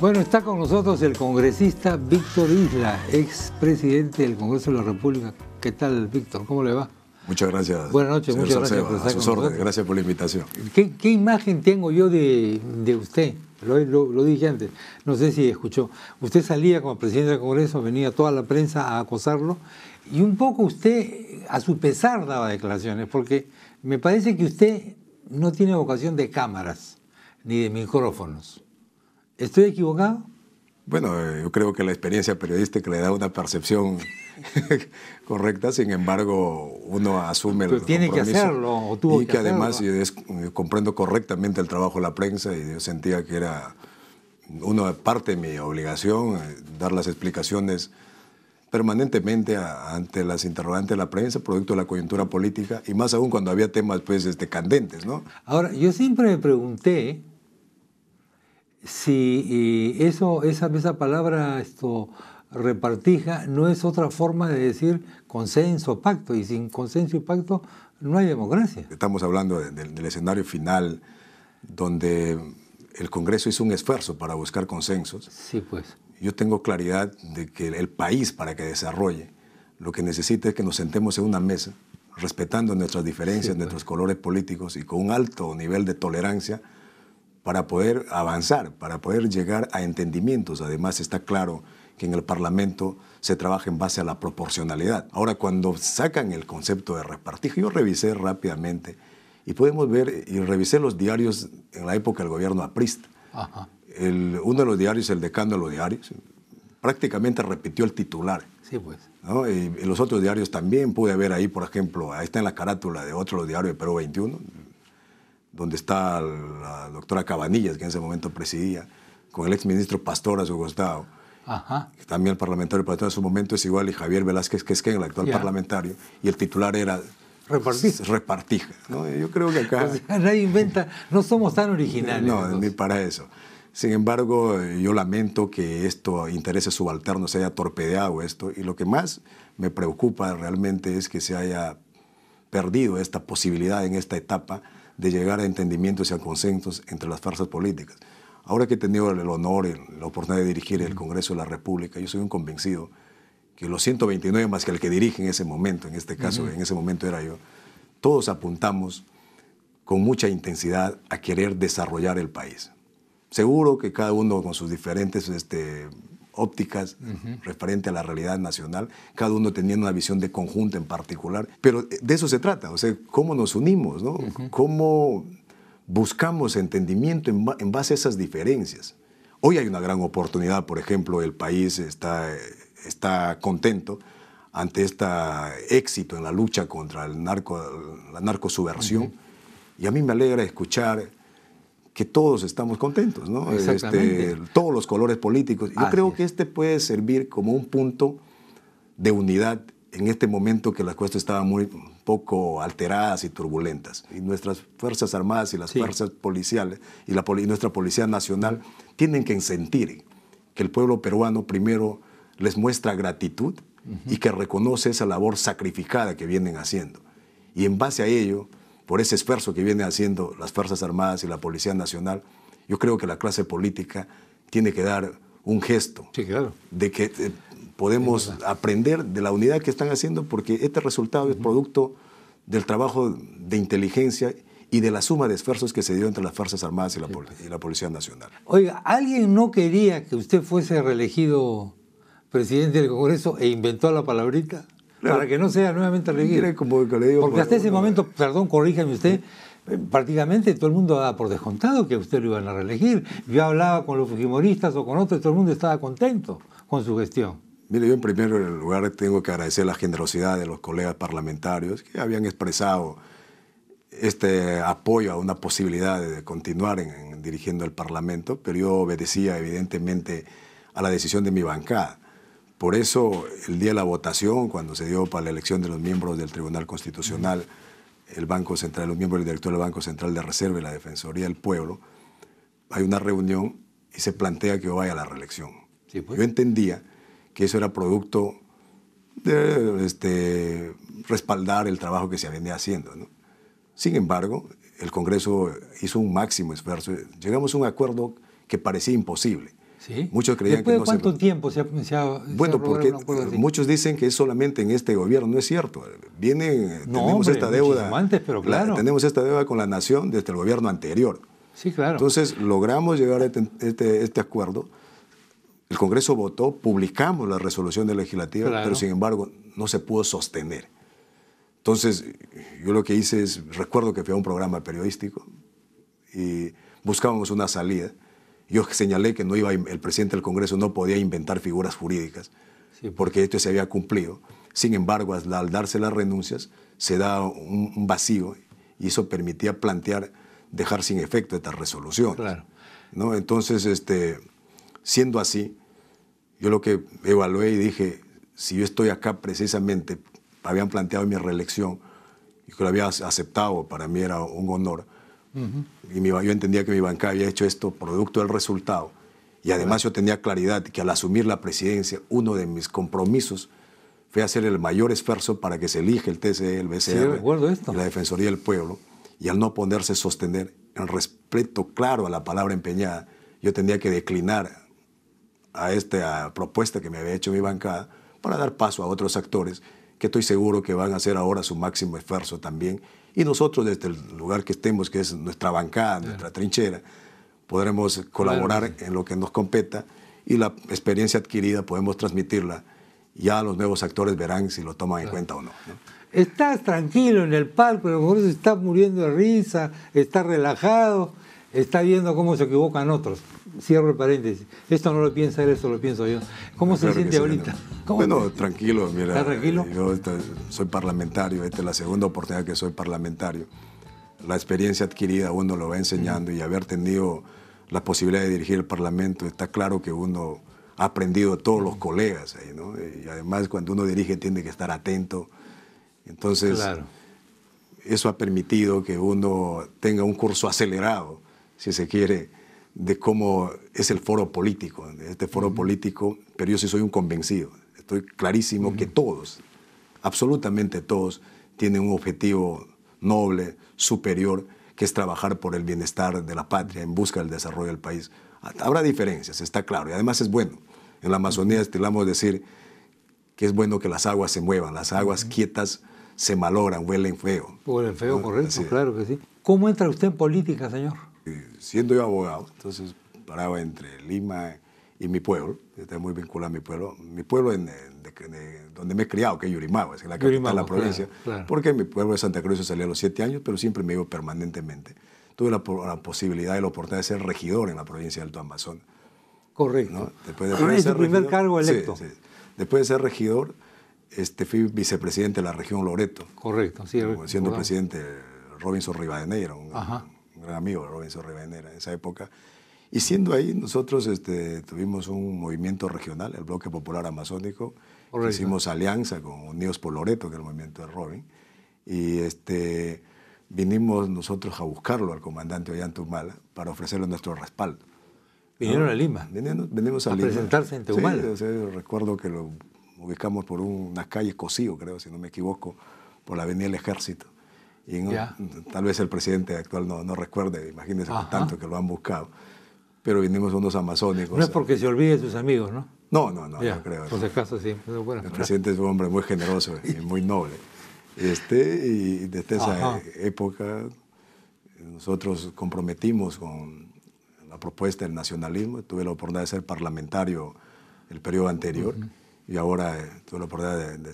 Bueno, está con nosotros el congresista Víctor Isla, ex presidente del Congreso de la República. ¿Qué tal, Víctor? ¿Cómo le va? Muchas gracias. Buenas noches, muchas gracias por Gracias por la invitación. ¿Qué, imagen tengo yo de, usted? Lo, lo, dije antes, no sé si escuchó. Usted salía como presidente del Congreso, venía toda la prensa a acosarlo y un poco usted, a su pesar, daba declaraciones, porque me parece que usted no tiene vocación de cámaras ni de micrófonos. ¿Estoy equivocado? Bueno, eh, yo creo que la experiencia periodística le da una percepción correcta, sin embargo, uno asume tiene que hacerlo, o tuvo y que, además eh, comprendo correctamente el trabajo de la prensa y yo sentía que era una parte de mi obligación eh, dar las explicaciones permanentemente ante las interrogantes de la prensa, producto de la coyuntura política, y más aún cuando había temas pues, este, candentes. ¿no? Ahora, yo siempre me pregunté, si eso, esa, esa palabra esto, repartija no es otra forma de decir consenso, pacto, y sin consenso y pacto no hay democracia. Estamos hablando del escenario final donde el Congreso hizo un esfuerzo para buscar consensos. Sí, pues. Yo tengo claridad de que el país, para que desarrolle, lo que necesita es que nos sentemos en una mesa, respetando nuestras diferencias, pues. nuestros colores políticos y con un alto nivel de tolerancia para poder avanzar, para poder llegar a entendimientos. Además, está claro que en el Parlamento se trabaja en base a la proporcionalidad. Ahora, cuando sacan el concepto de repartijo, yo revisé rápidamente y podemos ver, y revisé los diarios en la época del gobierno aprista. El, uno de los diarios, el decano de los diarios, prácticamente repitió el titular. Sí, pues. ¿no? Y, los otros diarios también pude ver ahí, por ejemplo, ahí está en la carátula de otro diario de Perú 21, donde está la doctora Cabanillas, que en ese momento presidía, con el exministro Pastor a su costado. También el parlamentario Pastor en su momento es igual, y Javier Velázquez, que es quien, el actual parlamentario, y el titular era Repartija. Repartija. ¿no? Yo creo que acá. O inventa, no somos tan originales. no, ni para eso. Sin embargo, eh, yo lamento que esto, intereses subalternos, se haya torpedeado esto. Y lo que más me preocupa realmente es que se haya perdido esta posibilidad en esta etapa de llegar a entendimientos y a consensos entre las fuerzas políticas. Ahora que he tenido el honor y la oportunidad de dirigir el Congreso de la República, yo soy un convencido que los 129 más que el que dirige en ese momento, en este caso, en ese momento era yo, todos apuntamos con mucha intensidad a querer desarrollar el país. Seguro que cada uno con sus diferentes este, ópticas referente a la realidad nacional, cada uno teniendo una visión de conjunto en particular. Pero eh, de eso se trata, o sea, cómo nos unimos, ¿no? Cómo buscamos entendimiento en, base a esas diferencias. Hoy hay una gran oportunidad, por ejemplo, el país está, está contento ante este éxito en la lucha contra el narco, la narcosubversión. Y a mí me alegra escuchar que todos estamos contentos, ¿no? Este, todos los colores políticos. Yo creo que este puede servir como un punto de unidad en este momento que las cuestas estaban muy poco alteradas y turbulentas. Y nuestras Fuerzas Armadas y las Fuerzas Policiales y, la, nuestra Policía Nacional tienen que sentir que el pueblo peruano primero les muestra gratitud y que reconoce esa labor sacrificada que vienen haciendo. Y en base a ello, por ese esfuerzo que vienen haciendo las Fuerzas Armadas y la Policía Nacional, yo creo que la clase política tiene que dar un gesto de que eh, podemos aprender de la unidad que están haciendo porque este resultado es producto del trabajo de inteligencia y de la suma de esfuerzos que se dio entre las Fuerzas Armadas y la, Policía Nacional. Oiga, ¿alguien no quería que usted fuese reelegido presidente del Congreso e inventó la palabrita? para que no sea nuevamente elegido. Porque hasta ese momento, perdón, corríjame usted, eh, prácticamente todo el mundo daba por descontado que usted lo iban a reelegir. Yo hablaba con los fujimoristas o con otros todo el mundo estaba contento con su gestión. Mire, yo en primer lugar tengo que agradecer la generosidad de los colegas parlamentarios que habían expresado este apoyo a una posibilidad de continuar dirigiendo el Parlamento, pero yo obedecía evidentemente a la decisión de mi bancada. Por eso el día de la votación, cuando se dio para la elección de los miembros del Tribunal Constitucional, el Banco Central, los miembros del director del Banco Central de Reserva y la Defensoría del Pueblo, hay una reunión y se plantea que vaya a la reelección. Pues. Yo entendía que eso era producto de este, respaldar el trabajo que se venía haciendo. Sin embargo, el Congreso hizo un máximo esfuerzo. Llegamos a un acuerdo que parecía imposible. Muchos creían que cuánto tiempo se ha, comenzado? Bueno, porque muchos dicen que es solamente en este gobierno, no es cierto. Viene eh, tenemos esta deuda. Antes, pero claro. tenemos esta deuda con la nación desde el gobierno anterior. Sí, claro. Entonces logramos llegar a este, este, este acuerdo. El Congreso votó, publicamos la resolución de legislativa, pero sin embargo no se pudo sostener. Entonces, yo lo que hice es, recuerdo que fui a un programa periodístico y buscábamos una salida. Yo señalé que no iba, el presidente del Congreso no podía inventar figuras jurídicas, pues. porque esto se había cumplido. Sin embargo, al, darse las renuncias, se da un, vacío y eso permitía plantear dejar sin efecto estas resoluciones. ¿no? Entonces, este, siendo así, yo lo que evalué y dije, si yo estoy acá precisamente, habían planteado mi reelección y que lo había aceptado, para mí era un honor y yo entendía que mi bancada había hecho esto producto del resultado. Y además yo tenía claridad que al asumir la presidencia, uno de mis compromisos fue hacer el mayor esfuerzo para que se elija el TCE, el BCR la Defensoría del Pueblo. Y al no poderse sostener, en respeto claro a la palabra empeñada, yo tenía que declinar a esta propuesta que me había hecho mi bancada para dar paso a otros actores que estoy seguro que van a hacer ahora su máximo esfuerzo también. Y nosotros desde el lugar que estemos, que es nuestra bancada, nuestra trinchera, podremos colaborar en lo que nos competa y la experiencia adquirida podemos transmitirla. Ya los nuevos actores verán si lo toman en cuenta o no. estás tranquilo en el palco, a lo mejor se está muriendo de risa, está relajado, está viendo cómo se equivocan otros. Cierro el paréntesis. Esto no lo piensa él, esto lo pienso yo. ¿Cómo se siente ahorita? Bueno, tranquilo, mira. ¿Está tranquilo? Eh, yo soy parlamentario, esta es la segunda oportunidad que soy parlamentario. La experiencia adquirida uno lo va enseñando y haber tenido la posibilidad de dirigir el Parlamento, está claro que uno ha aprendido todos los colegas ahí, ¿no? Y además cuando uno dirige tiene que estar atento. Entonces, eso ha permitido que uno tenga un curso acelerado si se quiere, de cómo es el foro político, este foro político, pero yo sí soy un convencido. Estoy clarísimo que todos, absolutamente todos, tienen un objetivo noble, superior, que es trabajar por el bienestar de la patria, en busca del desarrollo del país. Habrá diferencias, está claro, y además es bueno. En la Amazonía estilamos decir que es bueno que las aguas se muevan, las aguas quietas se malogran, huelen feo. Huelen feo, ¿no? claro que sí. ¿Cómo entra usted en política, señor? siendo yo abogado, entonces paraba entre Lima y mi pueblo, está muy vinculado a mi pueblo, mi pueblo en, donde me he criado, que es Yurimagua, es la capital de la provincia, porque mi pueblo de Santa Cruz salía a los siete años, pero siempre me iba permanentemente. Tuve la, posibilidad y la oportunidad de ser regidor en la provincia del Alto Amazonas. Correcto. ¿no? Después de, ah, ser primer cargo electo. Después de ser regidor, este, fui vicepresidente de la región Loreto. Correcto, sí. Siendo presidente Robinson Rivadeneira, un, Ajá un gran amigo, Robinson Revenera, en esa época. Y siendo ahí, nosotros este, tuvimos un movimiento regional, el Bloque Popular Amazónico. Hicimos alianza con Unidos por Loreto, que era el movimiento de Robin. Y este, vinimos nosotros a buscarlo al comandante Ollantumala para ofrecerle nuestro respaldo. ¿Vinieron a Lima? Venimos, a, a presentarse en Tumala. Sí, recuerdo que lo ubicamos por unas calles Cosío, creo, si no me equivoco, por la Avenida del Ejército tal vez el presidente actual no, no recuerde, imagínese por tanto que lo han buscado. Pero vinimos unos amazónicos. No es porque se olvide sus amigos, ¿no? No, no, no, no creo. Por si acaso, sí. bueno, el presidente es un hombre muy generoso y muy noble. Este, y desde esa época nosotros comprometimos con la propuesta del nacionalismo. Tuve la oportunidad de ser parlamentario el periodo anterior y ahora eh, tuve la oportunidad de,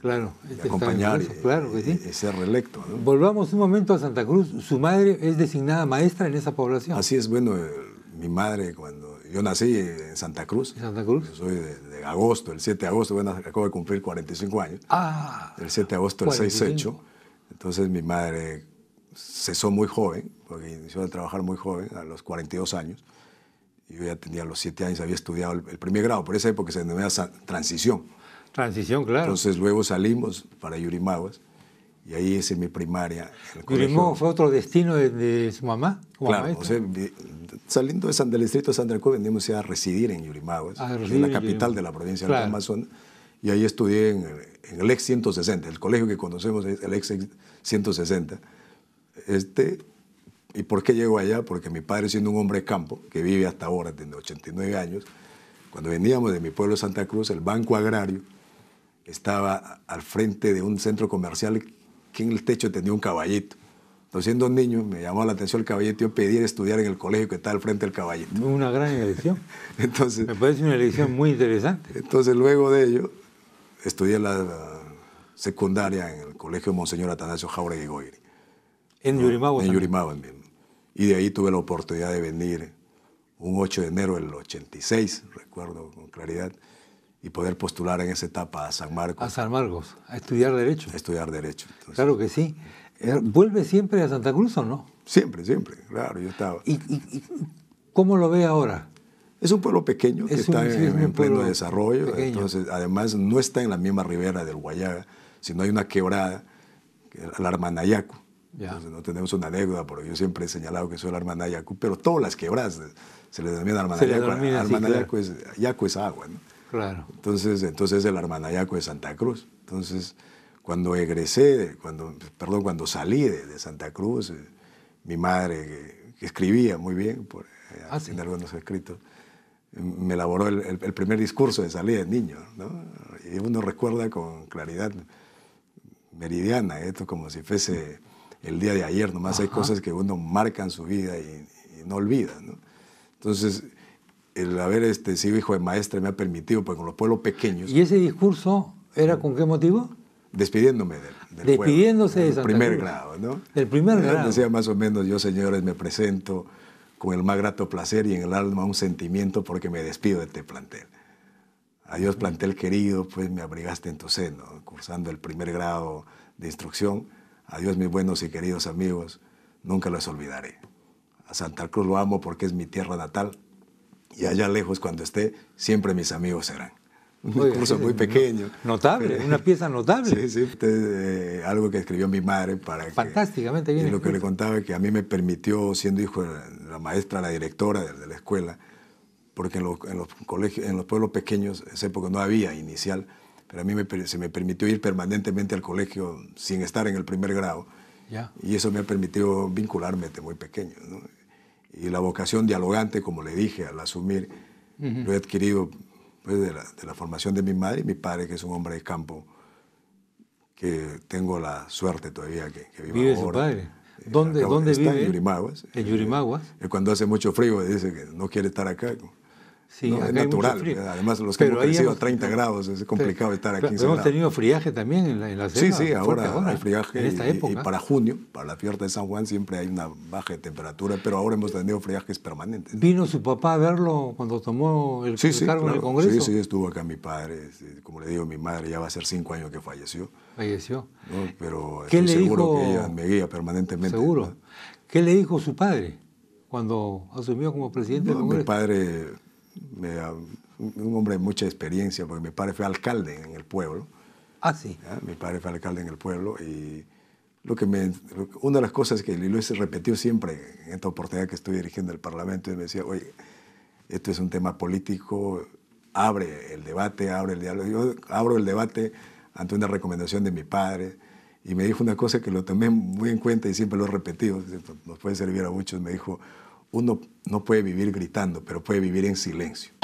claro, acompañar y, claro ser reelecto. Volvamos un momento a Santa Cruz. Su madre es designada maestra en esa población. Así es, bueno, eh, mi madre cuando yo nací eh, en Santa Cruz. Santa Cruz? Yo soy de, agosto, el 7 de agosto, bueno, acabo de cumplir 45 años. Ah. El 7 de agosto 6 hecho. Entonces mi madre cesó muy joven, porque inició a trabajar muy joven, a los 42 años yo ya tenía los siete años, había estudiado el, primer grado, por esa época se denomina transición. Transición, claro. Entonces luego salimos para Yurimaguas y ahí hice mi primaria. ¿Yurimaguas fue otro destino de, su mamá? Claro, o saliendo de San, del distrito de San Delcú, venimos a residir en Yurimaguas, ah, en la capital de la provincia claro. de Amazonas. Y ahí estudié en, el ex 160, el colegio que conocemos es el ex 160. Este, ¿Y por qué llego allá? Porque mi padre, siendo un hombre de campo, que vive hasta ahora, tiene 89 años, cuando veníamos de mi pueblo de Santa Cruz, el Banco Agrario estaba al frente de un centro comercial que en el techo tenía un caballito. Entonces, siendo niño, me llamó la atención el caballito y yo pedí estudiar en el colegio que estaba al frente del caballito. Una gran elección. entonces, me parece una elección muy interesante. Entonces, luego de ello, estudié la secundaria en el colegio Monseñor Atanasio Jauregui Goyri. En Yurimagua. En Yurimagua, mismo. Y de ahí tuve la oportunidad de venir un 8 de enero del 86, recuerdo con claridad, y poder postular en esa etapa a San Marcos. A San Marcos, a estudiar Derecho. A estudiar Derecho. Claro que sí. Eh, ¿Vuelve siempre a Santa Cruz o no? Siempre, siempre, claro, yo estaba. ¿Y, cómo lo ve ahora? Es un pueblo pequeño que está en, pleno desarrollo, entonces además no está en la misma ribera del Guayaga, sino hay una quebrada, la Armanayaco, no tenemos una anécdota, porque yo siempre he señalado que soy el Armanayacu, pero todas las quebradas se le denomina Armanayacu. armanayacu es, agua, Claro. Entonces, entonces el Armanayacu de Santa Cruz. Entonces, cuando egresé, cuando, perdón, cuando salí de, Santa Cruz, eh, mi madre, que, escribía muy bien, por, eh, ah, algunos escritos, me elaboró el, primer discurso de salida de niño, Y uno recuerda con claridad meridiana esto como si fuese el día de ayer, nomás hay cosas que uno marca en su vida y, no olvida. ¿no? Entonces, el haber este, sido hijo de maestra me ha permitido, pues con los pueblos pequeños... ¿Y ese discurso era con qué motivo? Despidiéndome del, del Despidiéndose de Santa primer grado, ¿no? primer grado. Decía más o menos, yo señores me presento con el más grato placer y en el alma un sentimiento porque me despido de este plantel. Adiós plantel querido, pues me abrigaste en tu seno, cursando el primer grado de instrucción Adiós mis buenos y queridos amigos, nunca los olvidaré. A Santa Cruz lo amo porque es mi tierra natal y allá lejos cuando esté, siempre mis amigos serán. Un curso muy pequeño. Notable, una pieza notable. Sí, sí, eh, algo que escribió mi madre para Fantásticamente bien. Y lo que le contaba que a mí me permitió, siendo hijo de la, maestra, la directora de, la escuela, porque en los, colegios, en los pueblos pequeños, en esa época no había inicial, pero a mí se me permitió ir permanentemente al colegio sin estar en el primer grado. Y eso me ha permitido vincularme desde muy pequeño. Y la vocación dialogante, como le dije, al asumir, lo he adquirido pues, de, la, formación de mi madre y mi padre, que es un hombre de campo, que tengo la suerte todavía que, que ¿Vive su padre? Eh, ¿Dónde, ¿dónde está vive? En Yurimaguas. En Yurimaguas. Eh, cuando hace mucho frío dice que no quiere estar acá es natural. Además, los que hemos crecido a 30 grados es complicado estar aquí. Hemos tenido friaje también en la, en Sí, sí, ahora, hay friaje. y, para junio, para la fiesta de San Juan, siempre hay una baja de temperatura, pero ahora hemos tenido friajes permanentes. ¿Vino su papá a verlo cuando tomó el, cargo en el Congreso? Sí, sí, estuvo acá mi padre. Como le digo, mi madre ya va a ser cinco años que falleció. Falleció. Pero estoy seguro que ella me guía permanentemente. Seguro. ¿Qué le dijo su padre cuando asumió como presidente del Congreso? Mi padre un hombre de mucha experiencia, porque mi padre fue alcalde en el pueblo. Ah, sí. Mi padre fue alcalde en el pueblo y lo que me, una de las cosas que Luis repetió siempre en esta oportunidad que estoy dirigiendo el Parlamento, y me decía, oye, esto es un tema político, abre el debate, abre el diálogo. Yo abro el debate ante una recomendación de mi padre y me dijo una cosa que lo tomé muy en cuenta y siempre lo he repetido, pues, nos puede servir a muchos, me dijo, uno no puede vivir gritando, pero puede vivir en silencio.